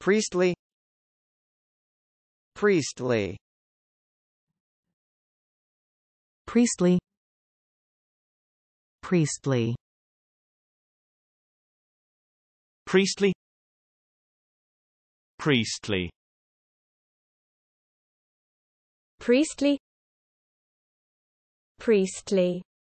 Priestly. Priestly. Priestly. Priestly. Priestly. Priestly. Priestly. Priestley